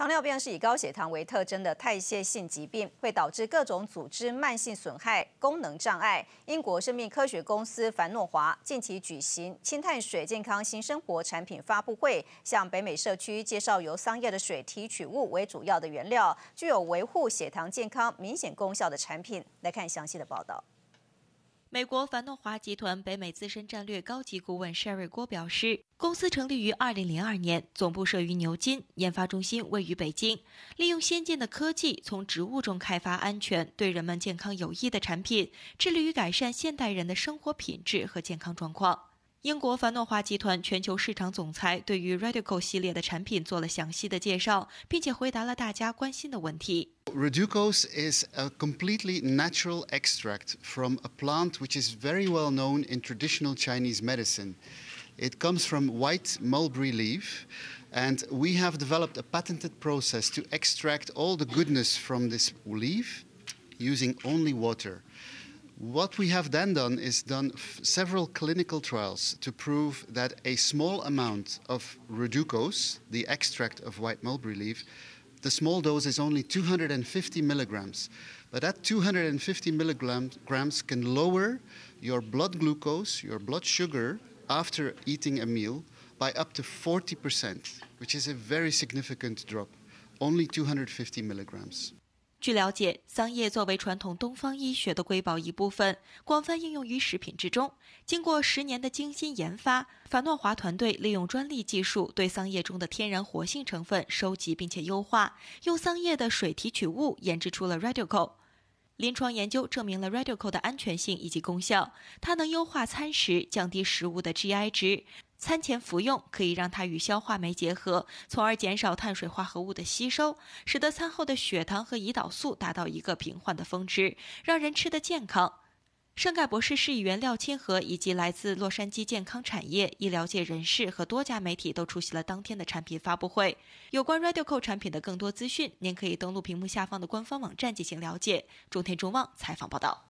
糖尿病是以高血糖为特征的代谢性疾病，会导致各种组织慢性损害、功能障碍。英国生命科学公司凡诺华近期举行氢碳水健康新生活产品发布会，向北美社区介绍由桑叶的水提取物为主要的原料，具有维护血糖健康明显功效的产品。来看详细的报道。美国凡诺华集团北美资深战略高级顾问 Sherry 郭表示，公司成立于二零零二年，总部设于牛津，研发中心位于北京，利用先进的科技从植物中开发安全、对人们健康有益的产品，致力于改善现代人的生活品质和健康状况。英国凡诺华集团全球市场总裁对于 Reduco 系列的产品做了详细的介绍，并且回答了大家关心的问题。Reducose is a completely natural extract from a plant which is very well known in traditional Chinese medicine. It comes from white mulberry leaf, and we have developed a patented process to extract all the goodness from this leaf using only water. What we have then done is done several clinical trials to prove that a small amount of reducose, the extract of white mulberry leaf, the small dose is only 250 milligrams. But that 250 milligrams can lower your blood glucose, your blood sugar, after eating a meal by up to 40%, which is a very significant drop, only 250 milligrams. 据了解，桑叶作为传统东方医学的瑰宝一部分，广泛应用于食品之中。经过十年的精心研发，法诺华团队利用专利技术对桑叶中的天然活性成分收集并且优化，用桑叶的水提取物研制出了 Radical。临床研究证明了 Radical 的安全性以及功效。它能优化餐食，降低食物的 GI 值。餐前服用可以让它与消化酶结合，从而减少碳水化合物的吸收，使得餐后的血糖和胰岛素达到一个平缓的峰值，让人吃得健康。圣盖博士市议员廖千和以及来自洛杉矶健康产业医疗界人士和多家媒体都出席了当天的产品发布会。有关 r a d i i c o 产品的更多资讯，您可以登录屏幕下方的官方网站进行了解。中天中望采访报道。